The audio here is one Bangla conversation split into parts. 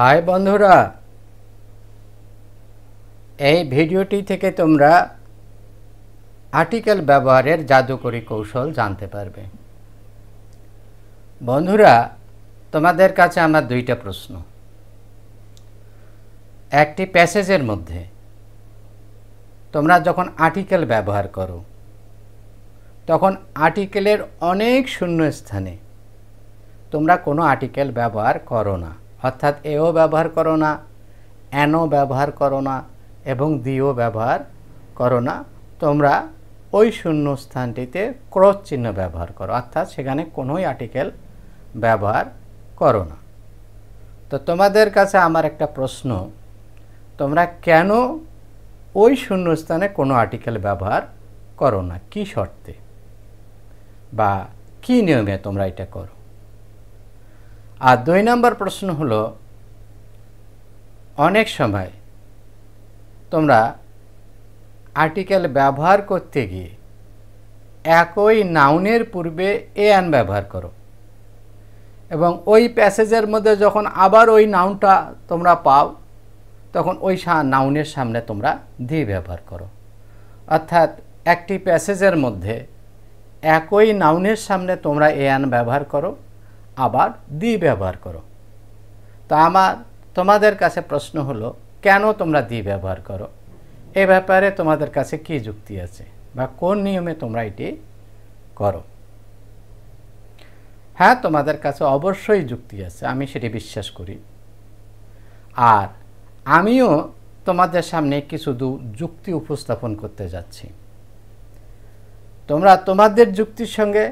হাই বন্ধুরা এই ভিডিওটি থেকে তোমরা আর্টিকেল ব্যবহারের জাদুকরী কৌশল জানতে পারবে বন্ধুরা তোমাদের কাছে আমার দুইটা প্রশ্ন একটি প্যাসেজের মধ্যে তোমরা যখন আর্টিকেল ব্যবহার করো তখন আর্টিকেলের অনেক শূন্য স্থানে তোমরা কোনো আর্টিকেল ব্যবহার করো না অর্থাৎ এও ব্যবহার করো না অ্যানও ব্যবহার করো না এবং দিও ব্যবহার করো না তোমরা ওই শূন্য স্থানটিতে ক্রস চিহ্ন ব্যবহার করো অর্থাৎ সেখানে কোনোই আর্টিকেল ব্যবহার করো না তো তোমাদের কাছে আমার একটা প্রশ্ন তোমরা কেন ওই শূন্য স্থানে কোনো আর্টিকেল ব্যবহার করো না কী শর্তে বা কী নিয়মে তোমরা এটা করো আর দুই নম্বর প্রশ্ন হলো অনেক সময় তোমরা আর্টিকেল ব্যবহার করতে গিয়ে একই নাউনের পূর্বে এ অ্যান ব্যবহার করো এবং ওই প্যাসেজের মধ্যে যখন আবার ওই নাউনটা তোমরা পাও তখন ওই নাউনের সামনে তোমরা দিয়ে ব্যবহার করো অর্থাৎ একটি প্যাসেজের মধ্যে একই নাউনের সামনে তোমরা এ অ্যান ব্যবহার করো আবার দি ব্যবহার করো তো আমার তোমাদের কাছে প্রশ্ন হলো কেন তোমরা দি ব্যবহার করো এ ব্যাপারে তোমাদের কাছে কি যুক্তি আছে বা কোন নিয়মে তোমরা এটি করো হ্যাঁ তোমাদের কাছে অবশ্যই যুক্তি আছে আমি সেটি বিশ্বাস করি আর আমিও তোমাদের সামনে কিছু দু যুক্তি উপস্থাপন করতে যাচ্ছি তোমরা তোমাদের যুক্তির সঙ্গে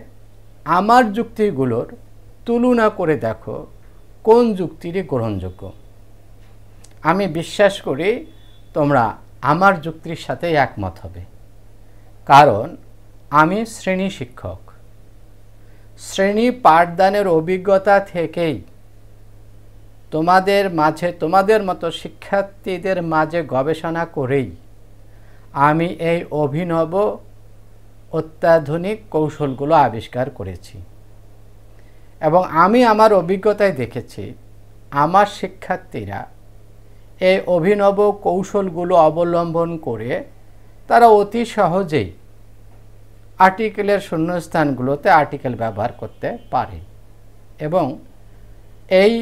আমার যুক্তিগুলোর তুলনা করে দেখো কোন যুক্তিটি গ্রহণযোগ্য আমি বিশ্বাস করি তোমরা আমার যুক্তির সাথে একমত হবে কারণ আমি শ্রেণী শিক্ষক শ্রেণী পাঠদানের অভিজ্ঞতা থেকেই তোমাদের মাঝে তোমাদের মতো শিক্ষার্থীদের মাঝে গবেষণা করেই আমি এই অভিনব অত্যাধুনিক কৌশলগুলো আবিষ্কার করেছি এবং আমি আমার অভিজ্ঞতায় দেখেছি আমার শিক্ষার্থীরা এই অভিনব কৌশলগুলো অবলম্বন করে তারা অতি সহজেই আর্টিকেলের শূন্যস্থানগুলোতে আর্টিকেল ব্যবহার করতে পারে এবং এই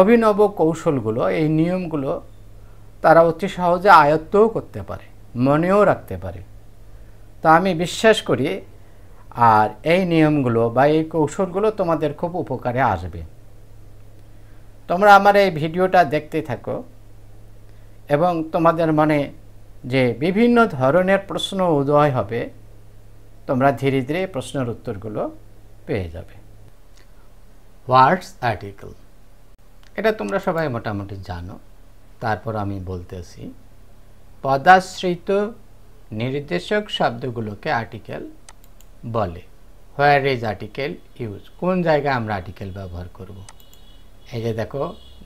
অভিনব কৌশলগুলো এই নিয়মগুলো তারা অতি সহজে আয়ত্তও করতে পারে মনেও রাখতে পারে তা আমি বিশ্বাস করি আর এই নিয়মগুলো বা এই কৌশলগুলো তোমাদের খুব উপকারে আসবে তোমরা আমার এই ভিডিওটা দেখতে থাকো এবং তোমাদের মনে যে বিভিন্ন ধরনের প্রশ্ন উদয় হবে তোমরা ধীরে ধীরে প্রশ্নের উত্তরগুলো পেয়ে যাবে ওয়ার্ডস আর্টিকেল এটা তোমরা সবাই মোটামুটি জানো তারপর আমি বলতেছি পদাশ্রিত নির্দেশক শব্দগুলোকে আর্টিকেল বলে হোয়ার ইজ আর্টিকেল ইউজ কোন জায়গায় আমরা আর্টিকেল ব্যবহার করব। এই যে দেখো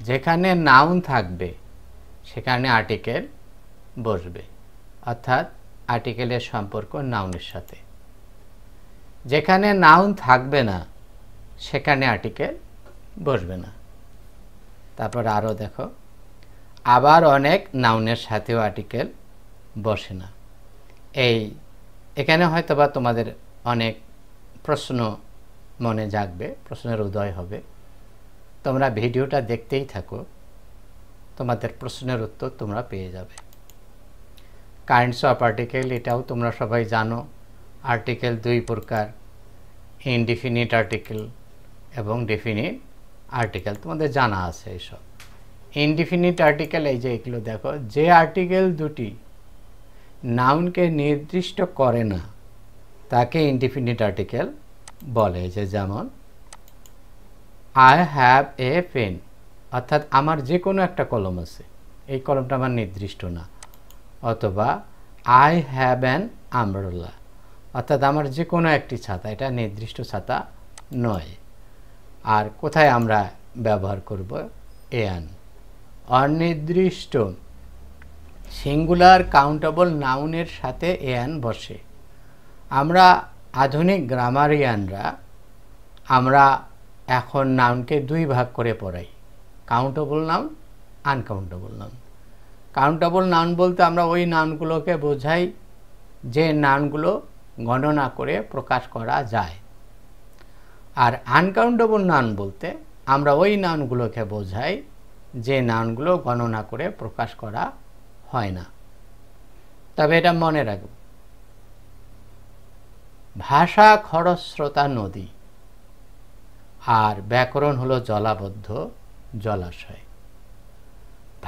যেখানে নাউন থাকবে সেখানে আর্টিকেল বসবে অর্থাৎ আর্টিকেলের সম্পর্ক নাউনের সাথে যেখানে নাউন থাকবে না সেখানে আর্টিকেল বসবে না তারপর আরও দেখো আবার অনেক নাউনের সাথেও আর্টিকেল বসে না এই এখানে হয়তোবা তোমাদের অনেক প্রশ্ন মনে জাগবে প্রশ্নের উদয় হবে তোমরা ভিডিওটা দেখতেই থাকো তোমাদের প্রশ্নের উত্তর তোমরা পেয়ে যাবে কারেন্টস অফ আর্টিকেল এটাও তোমরা সবাই জানো আর্টিকেল দুই প্রকার ইনডিফিনিট আর্টিকেল এবং ডেফিনিট আর্টিকেল তোমাদের জানা আছে এইসব ইনডিফিনিট আর্টিকেল এই যে এগুলো দেখো যে আর্টিকেল দুটি নাউনকে নির্দিষ্ট করে না তাকে ইনডিফিনিট আর্টিকেল বলে যে যেমন আই হ্যাভ এ পেন অর্থাৎ আমার যে কোনো একটা কলম আছে এই কলমটা আমার নির্দিষ্ট না অথবা আই হ্যাভ অ্যান আমরোলা অর্থাৎ আমার যে কোনো একটি ছাতা এটা নির্দিষ্ট ছাতা নয় আর কোথায় আমরা ব্যবহার করব এয়ান অনির্দিষ্ট সিঙ্গুলার কাউন্টেবল নাউনের সাথে এয়ান বসে আমরা আধুনিক গ্রামারিয়ানরা আমরা এখন নাউনকে দুই ভাগ করে পড়াই countable noun uncountable noun countable noun বলতে আমরা ওই নাউনগুলোকে বোঝাই যে নাউনগুলো গণনা করে প্রকাশ করা যায় আর আনকাউন্টেবল নাউন বলতে আমরা ওই নাউনগুলোকে বোঝাই যে নাউনগুলো গণনা করে প্রকাশ করা হয় না তবে এটা মনে রাখব ভাষা খরস্রোতা নদী আর ব্যাকরণ হলো জলাবদ্ধ জলাশয়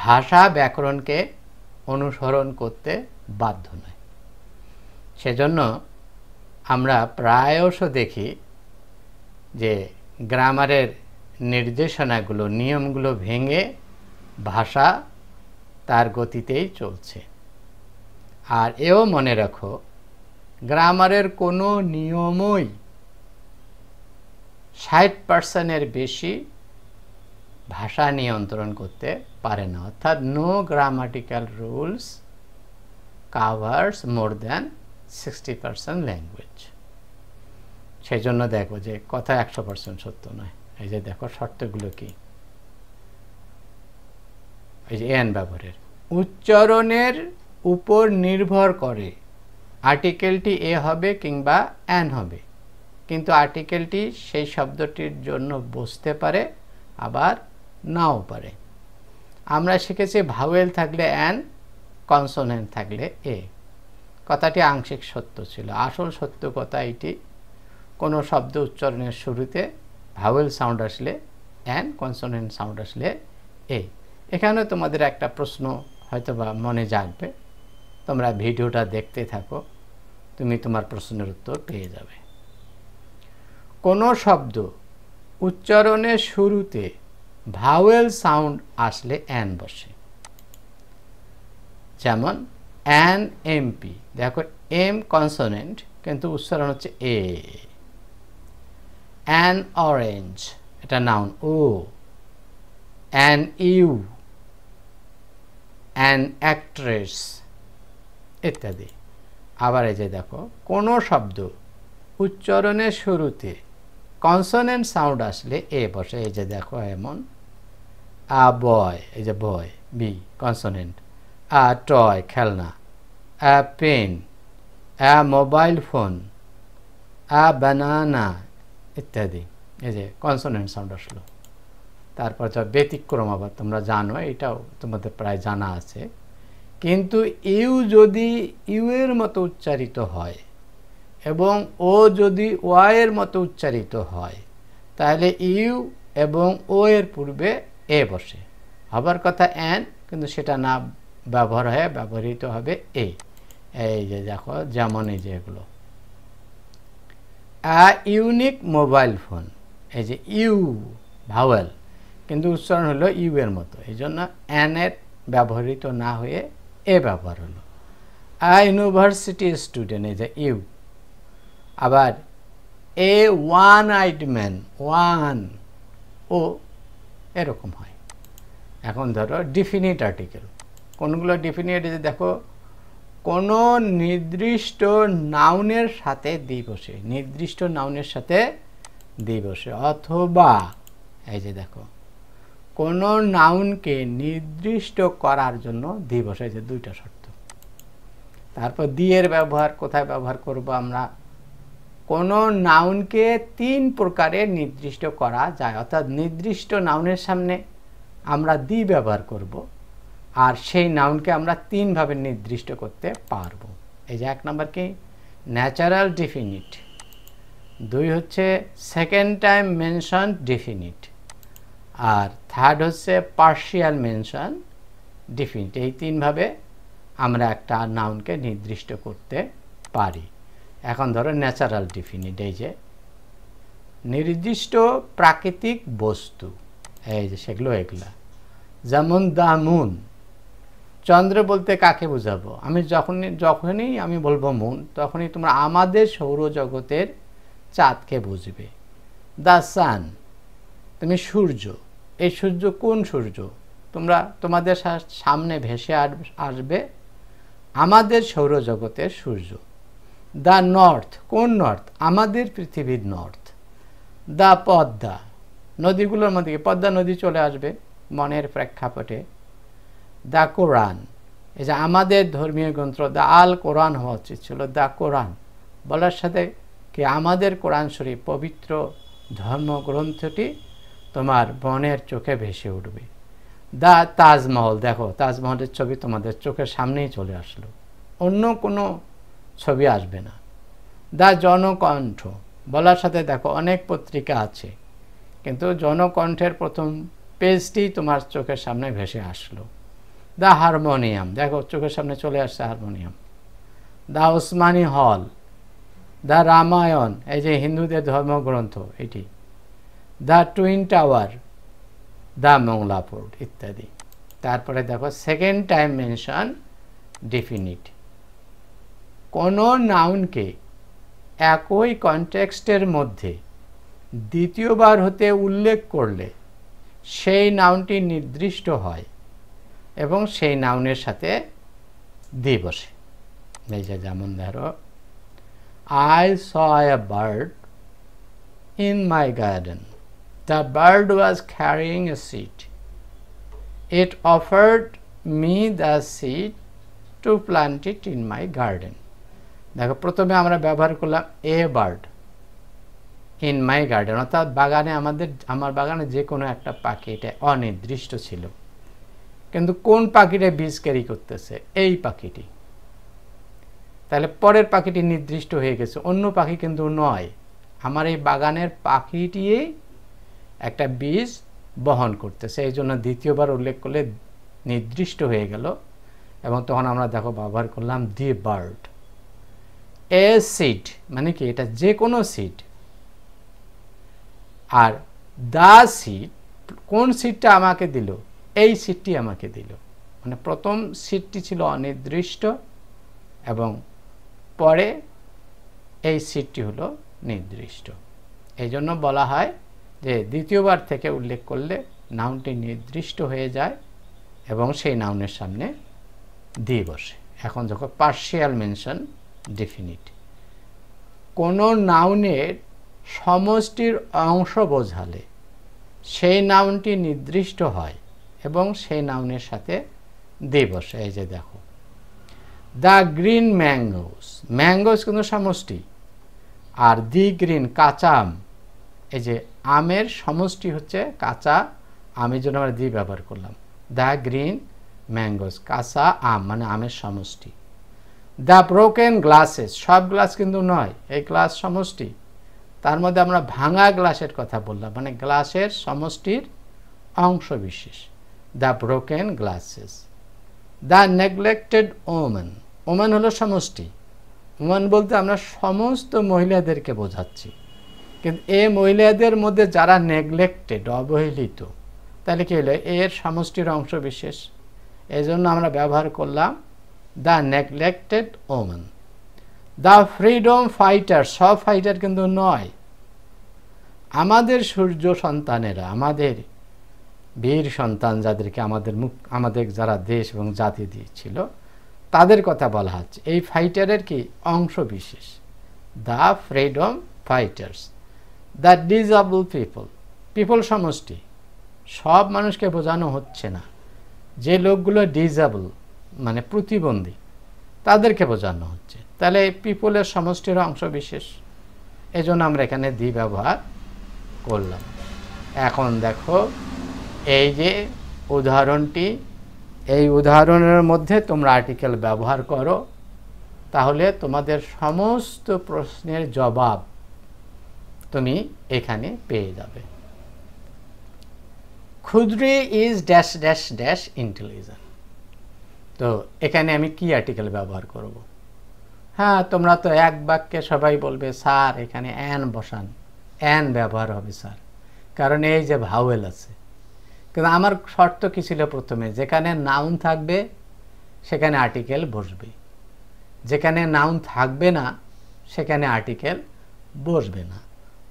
ভাষা ব্যাকরণকে অনুসরণ করতে বাধ্য নয় সেজন্য আমরা প্রায়শ দেখি যে গ্রামারের নির্দেশনাগুলো নিয়মগুলো ভেঙে ভাষা তার গতিতেই চলছে আর এও মনে রাখো গ্রামারের কোনো নিয়মই ষাট পার্সেন্টের বেশি ভাষা নিয়ন্ত্রণ করতে পারে না অর্থাৎ no grammatical rules covers more than sixty percent language সেই জন্য দেখো যে কথা একশো পার্সেন্ট সত্য নয় এই যে দেখো শর্তগুলো কি এই যে এন ব্যবহারের উচ্চারণের উপর নির্ভর করে আর্টিকেলটি এ হবে কিংবা অ্যান হবে কিন্তু আর্টিকেলটি সেই শব্দটির জন্য বসতে পারে আবার নাও পারে আমরা শিখেছি ভাওয়েল থাকলে অ্যান কনসোনেন্ট থাকলে এ কথাটি আংশিক সত্য ছিল আসল সত্য কথা এটি কোনো শব্দ উচ্চারণের শুরুতে ভাওয়েল সাউন্ড আসলে অ্যান কনসোনেন্ট সাউন্ড আসলে এ এখানে তোমাদের একটা প্রশ্ন হয়তোবা মনে জাগবে তোমরা ভিডিওটা দেখতে থাকো তুমি তোমার প্রশ্নের উত্তর পেয়ে যাবে কোনো শব্দ উচ্চারণের শুরুতে ভাওয়েল সাউন্ড আসলে অ্যান বসে যেমন অ্যান এমপি দেখো এম কনসোনেন্ট কিন্তু উচ্চারণ হচ্ছে এ অ্যান অরেঞ্জ এটা নাউন ও অ্যান ইউ অ্যান অ্যাক্ট্রেস ইত্যাদি আবার এই যে দেখো কোনো শব্দ উচ্চারণের শুরুতে কনসোনেন্ট সাউন্ড আসলে এ বসে এই যে দেখো এমন আ বয় এই যে boy B consonant a toy খেলনা a pen a mobile phone a banana ইত্যাদি এই যে কনসোনেন্ট সাউন্ড আসলো তারপর যা ব্যতিক্রম আবার তোমরা জানো এটাও তোমাদের প্রায় জানা আছে কিন্তু ইউ যদি ইউয়ের মতো উচ্চারিত হয় এবং ও যদি ওয়াইয়ের মতো উচ্চারিত হয় তাহলে ইউ এবং ও এর পূর্বে এ বসে হবার কথা অ্যান কিন্তু সেটা না ব্যবহার হয়ে ব্যবহৃত হবে এ এই যে দেখো যেমন এই যেগুলো আ ইউনিক মোবাইল ফোন এই যে ইউ ভাওয়েল কিন্তু উচ্চারণ হলো ইউ এর মতো এই জন্য অ্যানের ব্যবহৃত না হয়ে এ ব্যবহার হলো I university student is a U আবার a one eyed man one ও এরকম হয় এখন ধরো ডিফিনিট আর্টিকেল কোনগুলো ডিফিনিট যে দেখো কোনো নির্দিষ্ট নাউনের সাথে দ্বি বসে নির্দিষ্ট নাউনের সাথে দ্বি বসে অথবা এই যে দেখো কোনো নাউনকে নির্দিষ্ট করার জন্য দিবস এই যে দুইটা শর্ত তারপর দিয়ের ব্যবহার কোথায় ব্যবহার করব আমরা কোনো নাউনকে তিন প্রকারে নির্দিষ্ট করা যায় অর্থাৎ নির্দিষ্ট নাউনের সামনে আমরা দি ব্যবহার করব আর সেই নাউনকে আমরা তিনভাবে নির্দিষ্ট করতে পারব এই যে এক নম্বর কি ন্যাচারাল ডিফিনিট দুই হচ্ছে সেকেন্ড টাইম মেনশন ডিফিনিট আর থার্ড হচ্ছে পার্শিয়াল মেনশন ডিফিনিট এই তিনভাবে আমরা একটা নাউনকে নির্দিষ্ট করতে পারি এখন ধরো ন্যাচারাল ডিফিনিট এই যে নির্দিষ্ট প্রাকৃতিক বস্তু এই যে সেগুলো এগুলা যেমন দা মুন চন্দ্র বলতে কাকে বোঝাবো আমি যখনই যখনই আমি বলবো মুন তখনই তোমরা আমাদের সৌরজগতের চাঁদকে বুঝবে দ্য সান তুমি সূর্য এই সূর্য কোন সূর্য তোমরা তোমাদের সামনে ভেসে আসবে আমাদের সৌরজগতের সূর্য দ্য নর্থ কোন নর্থ আমাদের পৃথিবীর নর্থ দ্য পদ্মা নদীগুলোর মধ্যে পদ্মা নদী চলে আসবে মনের প্রেক্ষাপটে দ্য কোরআন এই যে আমাদের ধর্মীয় গ্রন্থ দ্য আল কোরআন হওয়া উচিত ছিল দ্য কোরআন বলার সাথে কি আমাদের কোরআন শরীফ পবিত্র ধর্মগ্রন্থটি তোমার বনের চোখে ভেসে উঠবে দা তাজমহল দেখো তাজমহলের ছবি তোমাদের চোখের সামনেই চলে আসলো অন্য কোনো ছবি আসবে না দা জনকণ্ঠ বলার সাথে দেখো অনেক পত্রিকা আছে কিন্তু জনকণ্ঠের প্রথম পেজটি তোমার চোখের সামনে ভেসে আসলো দা হারমোনিয়াম দেখো চোখের সামনে চলে আসছে হারমোনিয়াম দা ওসমানী হল দা রামায়ণ এই যে হিন্দুদের ধর্মগ্রন্থ এটি the twin tower the Mongla fort ইত্যাদি তারপরে দেখো সেকেন্ড টাইম মেনশন ডেফিনিট কোনো নাউনকে একই কনটেক্সটের মধ্যে দ্বিতীয়বার হতে উল্লেখ করলে সেই নাউনটি নির্দিষ্ট হয় এবং সেই নাউনের সাথে দিয়ে বসে এই যে যেমন ধরো I saw a bird in my garden The bird was carrying a seed. It offered me the seed to plant it in my garden. দেখো প্রথমে আমরা ব্যবহার করলাম a bird in my garden অর্থাৎ বাগানে আমাদের আমার বাগানে যে কোনো একটা পাখি এটা অনির্দিষ্ট ছিল কিন্তু কোন পাখিটা বীজ ক্যারি করতেছে এই পাখিটি তাহলে পরের পাখিটি নির্দিষ্ট হয়ে গেছে অন্য পাখি কিন্তু নয় আমার এই বাগানের পাখিটি একটা বীজ বহন করতেছে এই জন্য দ্বিতীয়বার উল্লেখ করলে নির্দিষ্ট হয়ে গেল এবং তখন আমরা দেখো ব্যবহার করলাম দি বার্ড এ সিড মানে কি এটা যে কোনো সিড আর দা সিড কোন সিটটা আমাকে দিল এই সিটটি আমাকে দিল মানে প্রথম সিটটি ছিল অনির্দিষ্ট এবং পরে এই সিটটি হলো নির্দিষ্ট এই জন্য বলা হয় যে দ্বিতীয়বার থেকে উল্লেখ করলে নাউনটি নির্দিষ্ট হয়ে যায় এবং সেই নাউনের সামনে দিয়ে বসে এখন যখন পার্শিয়াল মেনশন ডেফিনিট কোনো নাউনের সমষ্টির অংশ বোঝালে সেই নাউনটি নির্দিষ্ট হয় এবং সেই নাউনের সাথে দিয়ে বসে এই যে দেখো দ্য গ্রিন ম্যাঙ্গোস ম্যাঙ্গোস কিন্তু সমষ্টি আর দি গ্রিন কাঁচাম এই যে আমের সমষ্টি হচ্ছে কাঁচা আমের জন্য আমরা দি ব্যবহার করলাম দ্য গ্রিন ম্যাঙ্গোস কাঁচা আম মানে আমের সমষ্টি দ্য ব্রোকেন গ্লাসেস সব গ্লাস কিন্তু নয় এই গ্লাস সমষ্টি তার মধ্যে আমরা ভাঙা গ্লাসের কথা বললাম মানে গ্লাসের সমষ্টির অংশ বিশেষ the broken glasses the neglected women women হলো সমষ্টি ওমেন বলতে আমরা সমস্ত মহিলাদেরকে বোঝাচ্ছি কিন্তু এই মহিলাদের মধ্যে যারা নেগলেক্টেড অবহেলিত তাহলে কী হলো এর সমষ্টির অংশ বিশেষ এই জন্য আমরা ব্যবহার করলাম the neglected women the freedom fighter সব ফাইটার কিন্তু নয় আমাদের সূর্য সন্তানেরা আমাদের বীর সন্তান যাদেরকে আমাদের মুখ আমাদের যারা দেশ এবং জাতি দিয়েছিল তাদের কথা বলা হচ্ছে এই ফাইটারের কি অংশ বিশেষ the freedom fighters the disable people people সমষ্টি সব মানুষকে বোঝানো হচ্ছে না যে লোকগুলো ডিজাবল মানে প্রতিবন্ধী তাদেরকে বোঝানো হচ্ছে তাহলে পিপলের সমষ্টির অংশ বিশেষ এজন্য আমরা এখানে দি ব্যবহার করলাম এখন দেখো এই যে উদাহরণটি এই উদাহরণের মধ্যে তোমরা আর্টিকেল ব্যবহার করো তাহলে তোমাদের সমস্ত প্রশ্নের জবাব তুমি এখানে পেয়ে যাবে ক্ষুদ্রে is dash dash dash intelligent তো এখানে আমি কি আর্টিকেল ব্যবহার করব। হ্যাঁ তোমরা তো এক বাক্যে সবাই বলবে স্যার এখানে অ্যান বসান অ্যান ব্যবহার হবে স্যার কারণ এই যে ভাওয়েল আছে কিন্তু আমার শর্ত কী ছিল প্রথমে যেখানে নাউন থাকবে সেখানে আর্টিকেল বসবে যেখানে নাউন থাকবে না সেখানে আর্টিকেল বসবে না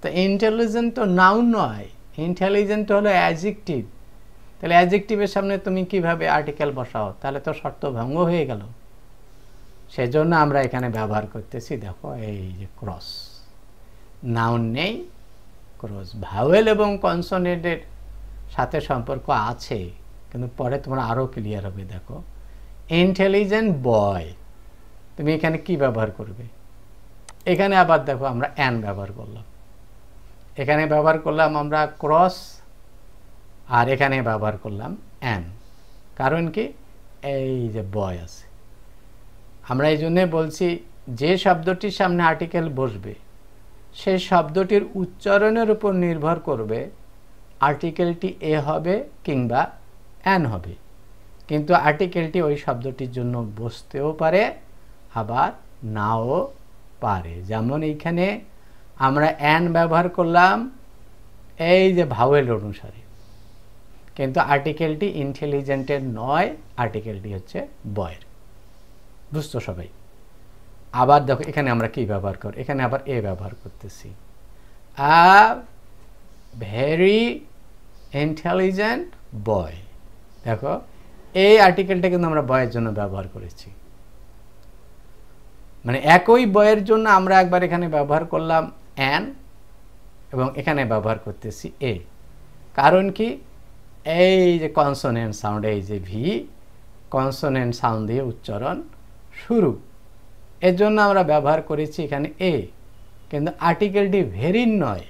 তো ইন্টেলিজেন্ট তো নাউন নয় ইন্টেলিজেন্ট হলো অ্যাজেকটিভ তাহলে অ্যাজেকটিভের সামনে তুমি কিভাবে আর্টিকেল বসাও তাহলে তো শর্ত ভঙ্গ হয়ে গেল সেজন্য আমরা এখানে ব্যবহার করতেছি দেখো এই যে ক্রস নাউন নেই ক্রস ভাওয়েল এবং কনসনেটের সাথে সম্পর্ক আছে কিন্তু পরে তোমার আরও ক্লিয়ার হবে দেখো ইন্টেলিজেন্ট বয় তুমি এখানে কি ব্যবহার করবে এখানে আবার দেখো আমরা অ্যান ব্যবহার করলাম এখানে ব্যবহার করলাম আমরা ক্রস আর এখানে ব্যবহার করলাম অ্যান কারণ কি এই যে বয় আছে আমরা এই জন্যে বলছি যে শব্দটির সামনে আর্টিকেল বসবে সেই শব্দটির উচ্চারণের উপর নির্ভর করবে আর্টিকেলটি এ হবে কিংবা অ্যান হবে কিন্তু আর্টিকেলটি ওই শব্দটির জন্য বসতেও পারে আবার নাও পারে যেমন এইখানে আমরা অ্যান ব্যবহার করলাম এই যে ভাওয়েল অনুসারে কিন্তু আর্টিকেলটি ইন্টেলিজেন্টের নয় আর্টিকেলটি হচ্ছে বয়ের বুঝতো সবাই আবার দেখো এখানে আমরা কি ব্যবহার করি এখানে আবার এ ব্যবহার করতেছি আ ভেরি ইন্টেলিজেন্ট বয় দেখো এই আর্টিকেলটা কিন্তু আমরা বয়ের জন্য ব্যবহার করেছি মানে একই বয়ের জন্য আমরা একবার এখানে ব্যবহার করলাম অ্যান এবং এখানে ব্যবহার করতেছি এ কারণ কি এই যে কনসোনেন্ট সাউন্ড এই যে ভি কনসোনেন্ট সাউন্ড দিয়ে উচ্চারণ শুরু এর জন্য আমরা ব্যবহার করেছি এখানে এ কিন্তু আর্টিকেলটি ভেরির নয়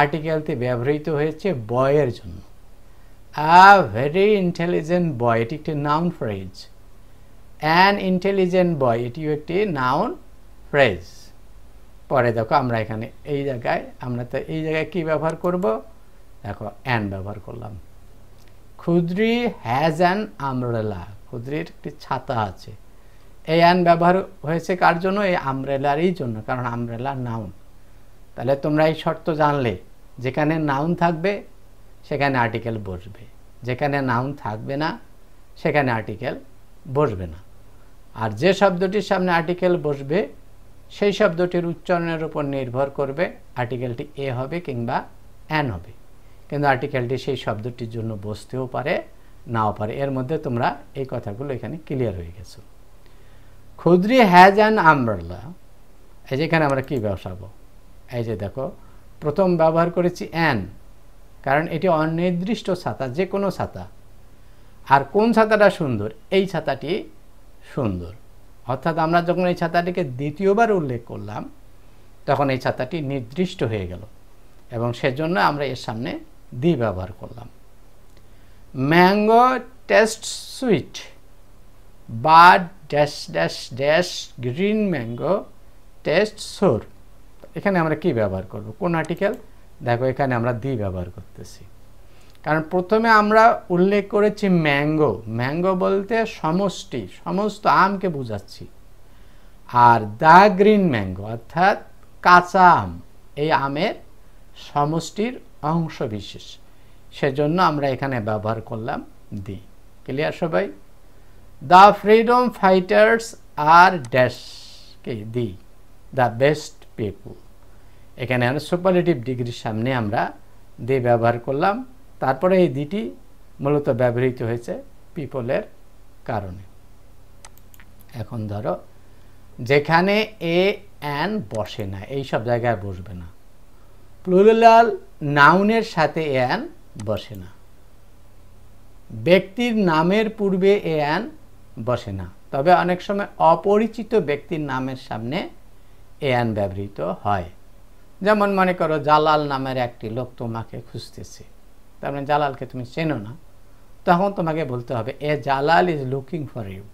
আর্টিকেলটি ব্যবহৃত হয়েছে বয়ের জন্য আ ভেরি ইন্টেলিজেন্ট বয় এটি একটি noun phrase an intelligent boy এটিও একটি নাউন ফ্রেজ পরে দেখো আমরা এখানে এই জায়গায় আমরা তো এই জায়গায় কি ব্যবহার করব দেখো অ্যান ব্যবহার করলাম ক্ষুদ্রি হ্যাজ অ্যান আমরেলা ক্ষুদ্রির একটি ছাতা আছে এই অ্যান ব্যবহার হয়েছে কার জন্য এই আমরেলারই জন্য কারণ আমরেলা নাউন তাহলে তোমরা এই শর্ত জানলে যেখানে নাউন থাকবে সেখানে আর্টিকেল বসবে যেখানে নাউন থাকবে না সেখানে আর্টিকেল বসবে না আর যে শব্দটির সামনে আর্টিকেল বসবে সেই শব্দটির উচ্চারণের উপর নির্ভর করবে আর্টিকেলটি এ হবে কিংবা অ্যান হবে কিন্তু আর্টিকেলটি সেই শব্দটির জন্য বসতেও পারে নাও পারে এর মধ্যে তোমরা এই কথাগুলো এখানে ক্লিয়ার হয়ে গেছো খুদ্রি হ্যাজ অ্যান আমব্রেলা এই যে এখানে আমরা কী বসাবো এই যে দেখো প্রথম ব্যবহার করেছি অ্যান কারণ এটি অনির্দিষ্ট ছাতা যে কোনো ছাতা আর কোন ছাতাটা সুন্দর এই ছাতাটি সুন্দর অর্থাৎ আমরা যখন এই ছাতাটিকে দ্বিতীয়বার উল্লেখ করলাম তখন এই ছাতাটি নির্দিষ্ট হয়ে গেল এবং সেজন্য আমরা এর সামনে দি ব্যবহার করলাম ম্যাঙ্গো টেস্ট সুইট বা dash dash dash green mango taste sour এখানে আমরা কি ব্যবহার করব কোন আর্টিকেল দেখো এখানে আমরা দি ব্যবহার করতেছি কারণ প্রথমে আমরা উল্লেখ করেছি ম্যাঙ্গো ম্যাঙ্গো বলতে সমষ্টি সমস্ত আমকে বোঝাচ্ছি আর দ্য গ্রিন ম্যাঙ্গো অর্থাৎ কাঁচা আম এই আমের সমষ্টির অংশ বিশেষ সেজন্য আমরা এখানে ব্যবহার করলাম দি ক্লিয়ার সবাই দ্য ফ্রিডম ফাইটার্স আর ড্যাশ কে দি দ্য বেস্ট পিপুল এখানে সুপারেটিভ ডিগ্রির সামনে আমরা দি ব্যবহার করলাম তারপরে এই দিটি মূলত ব্যবহৃত হয়েছে পিপলের কারণে এখন ধরো যেখানে এ অ্যান বসে না এই সব জায়গায় বসবে না প্লুরাল নাউনের সাথে এ অ্যান বসে না ব্যক্তির নামের পূর্বে এ অ্যান বসে না তবে অনেক সময় অপরিচিত ব্যক্তির নামের সামনে এ অ্যান ব্যবহৃত হয় যেমন মনে করো জালাল নামের একটি লোক তোমাকে খুঁজতেছে তার মানে জালালকে তুমি চেনো না তখন তোমাকে বলতে হবে a Jalal is looking for you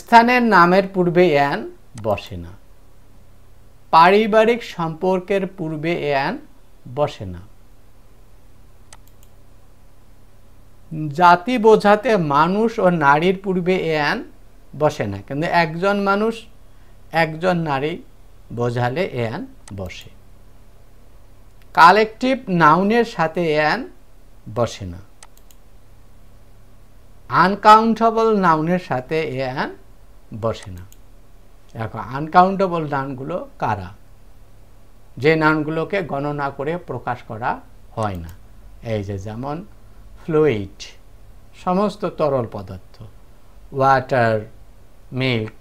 স্থানের নামের পূর্বে এন বসে না পারিবারিক সম্পর্কের পূর্বে এন বসে না জাতি বোঝাতে মানুষ ও নারীর পূর্বে এন বসে না কিন্তু একজন মানুষ একজন নারী বোঝালে এন বসে কালেকটিভ নাউনের সাথে অ্যান বসে না আনকাউন্টেবল নাউনের সাথে অ্যান বসে না দেখো আনকাউন্টেবল নাউনগুলো কারা যে নাউনগুলোকে গণনা করে প্রকাশ করা হয় না এই যে যেমন ফ্লুইড সমস্ত তরল পদার্থ water milk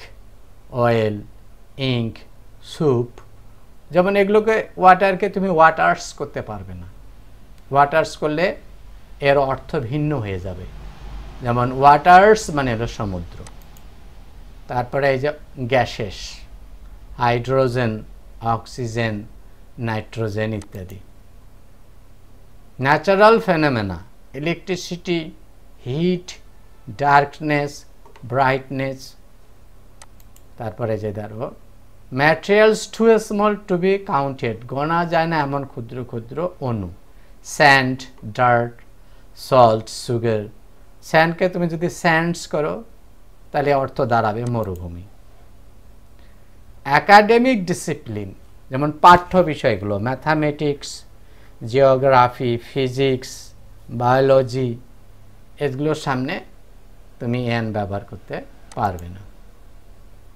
oil ink soup যেমন এগুলোকে ওয়াটারকে তুমি ওয়াটার্স করতে পারবে না ওয়াটার্স করলে এর অর্থ ভিন্ন হয়ে যাবে যেমন ওয়াটার্স মানে হলো সমুদ্র তারপরে এই যে গ্যাসেস হাইড্রোজেন অক্সিজেন নাইট্রোজেন ইত্যাদি natural phenomena electricity heat darkness brightness তারপরে যে ধরো materials too small to be counted গোনা যায় না এমন ক্ষুদ্র ক্ষুদ্র অনু স্যান্ড ডার্ট সল্ট সুগার স্যান্ডকে তুমি যদি স্যান্ডস করো তাহলে অর্থ দাঁড়াবে মরুভূমি অ্যাকাডেমিক ডিসিপ্লিন যেমন পাঠ্য বিষয়গুলো ম্যাথামেটিক্স জিওগ্রাফি ফিজিক্স বায়োলজি এগুলোর সামনে তুমি এন ব্যবহার করতে পারবে না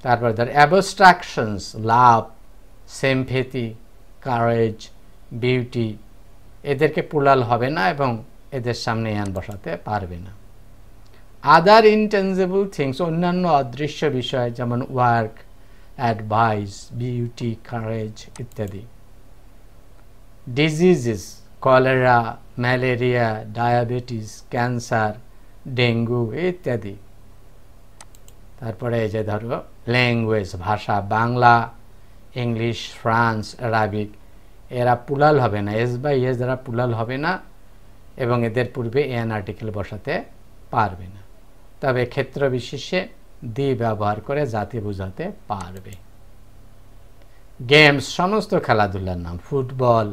তারপর ধর অ্যাবস্ট্রাকশনস লাভ সেমফেতি কারেজ বিউটি এদেরকে পুলাল হবে না এবং এদের সামনে এন বসাতে পারবে না আদার ইনটেনজেবল থিংস অন্যান্য অদৃশ্য বিষয় যেমন ওয়ার্ক অ্যাডভাইস বিউটি কারেজ ইত্যাদি diseases cholera malaria diabetes cancer dengue ইত্যাদি তারপরে এই যে ধরো ল্যাঙ্গুয়েজ ভাষা বাংলা ইংলিশ ফ্রান্স আরাবিক এরা পুলাল হবে না এস বাই এস দ্বারা পুলাল হবে না এবং এদের পূর্বে এন আর্টিকেল বসাতে পারবে না তবে ক্ষেত্র বিশেষে দি ব্যবহার করে জাতি বোঝাতে পারবে গেমস সমস্ত খেলাধুলার নাম ফুটবল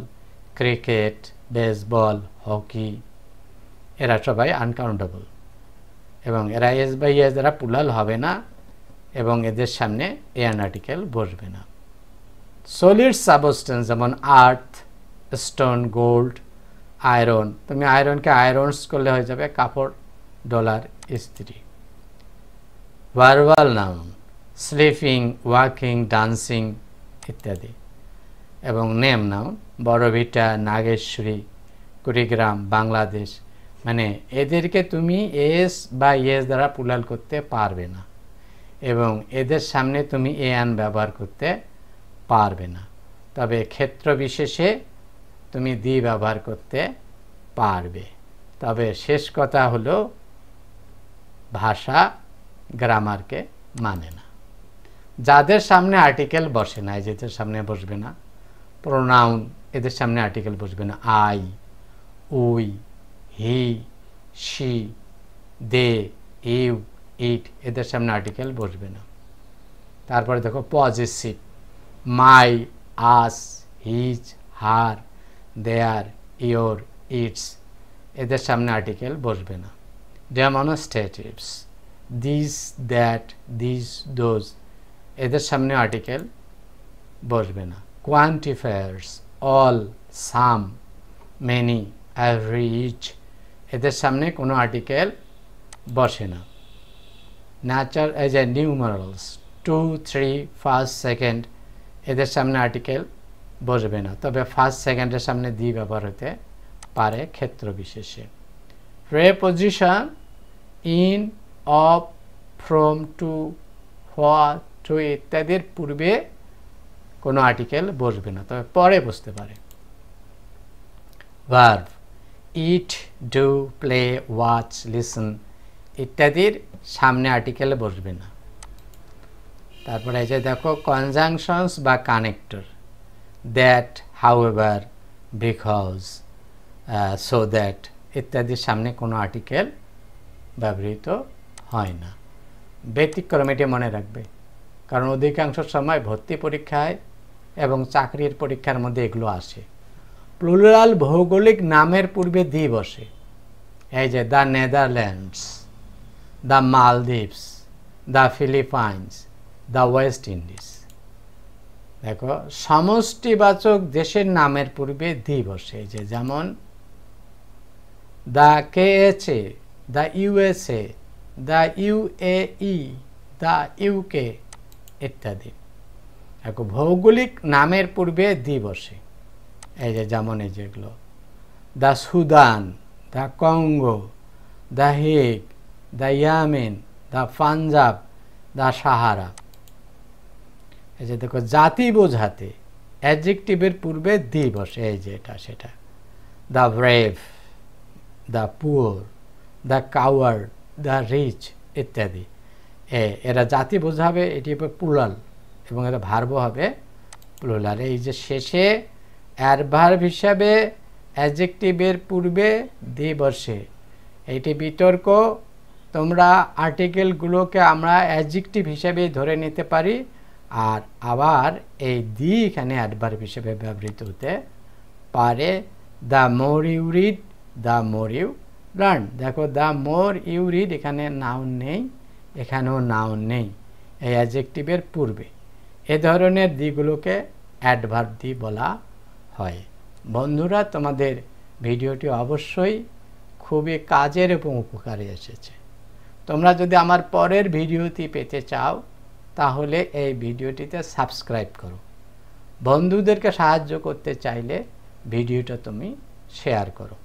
ক্রিকেট বেসবল হকি এরা সবাই আনকাউন্টেবল এবং এরা এস বাই এস এরা পুলাল হবে না এবং এদের সামনে এয়ান আর্টিকেল বসবে না সলিড সাবস্টেন্স যেমন আর্থ স্টোন গোল্ড আয়রন তুমি আয়রনকে আয়রনস করলে হয়ে যাবে কাপড় ডলার ইস্ত্রি verbal noun sleeping walking dancing ইত্যাদি এবং নেম নাউন বড়ভিটা নাগেশ্বরী কুড়িগ্রাম বাংলাদেশ মানে এদেরকে তুমি এস বা এস দ্বারা পুলাল করতে পারবে না এবং এদের সামনে তুমি এ আন ব্যবহার করতে পারবে না তবে ক্ষেত্র বিশেষে তুমি দি ব্যবহার করতে পারবে তবে শেষ কথা হল ভাষা গ্রামারকে মানে না যাদের সামনে আর্টিকেল বসে না যেদের সামনে বসবে না প্রোনাউন এদের সামনে আর্টিকেল বসবে না I we he she they you it এদের সামনে আর্টিকেল বসবে না তারপরে দেখো positive my us his her their your its এদের সামনে আর্টিকেল বসবে না demonstratives this that this those এদের সামনে আর্টিকেল বসবে না quantifiers all some many average এদের সামনে কোনো আর্টিকেল বসে না nature as a numerals two three first second এদের সামনে আর্টিকেল বসবে না তবে ফার্স্ট সেকেন্ডের সামনে দি ব্যবহার হতে পারে ক্ষেত্র বিশেষে preposition in of from to হোয়া টু ইত্যাদির পূর্বে কোনো আর্টিকেল বসবে না তবে পরে বসতে পারে verb eat do play watch listen ইত্যাদির সামনে আর্টিকেলে বসবে না তারপরে এই যে দেখো কনজাংশনস বা connector that however because so that ইত্যাদির সামনে কোনো আর্টিকেল ব্যবহৃত হয় না ব্যতিক্রম এটি মনে রাখবে কারণ অধিকাংশ সময় ভর্তি পরীক্ষায় এবং চাকরির পরীক্ষার মধ্যে এগুলো আসে প্লুরাল ভৌগোলিক নামের পূর্বে দি বসে এই যে the Netherlands the Maldives the Philippines the West Indies দেখো সমষ্টিবাচক দেশের নামের পূর্বে দি বসে যে যেমন the K A the USA the UAE the UK ইত্যাদি দেখো ভৌগোলিক নামের পূর্বে দি বসে এই যে যেমন এই যেগুলো the Sudan the Congo the Hague the Yemen the Punjab the Sahara এই যে দেখো জাতি বোঝাতে অ্যাডজেক্টিভের পূর্বে দি বসে এই যে এটা সেটা the brave the poor the coward the rich ইত্যাদি এ এরা জাতি বোঝাবে এটি হবে এবং এরা ভার্ব হবে প্লুরাল এই যে শেষে অ্যাডভার্ব হিসাবে অ্যাজেক্টিভের পূর্বে দি বসে এটি বিতর্ক তোমরা আর্টিকেলগুলোকে আমরা অ্যাজেক্টিভ হিসাবে ধরে নিতে পারি আর আবার এই দি এখানে অ্যাডভার হিসেবে ব্যবহৃত হতে পারে the more you read the more you learn দেখো দ্য মোর ইউ রিড এখানে নাউন নেই এখানেও নাউন নেই এই অ্যাজেক্টিভের পূর্বে এ ধরনের দিগুলোকে অ্যাডভার দি বলা হয় বন্ধুরা তোমাদের ভিডিওটি অবশ্যই খুবই কাজের এবং উপকারে এসেছে তোমরা যদি আমার পরের ভিডিওটি পেতে চাও তাহলে এই ভিডিওটিতে সাবস্ক্রাইব করো বন্ধুদেরকে সাহায্য করতে চাইলে ভিডিওটা তুমি শেয়ার করো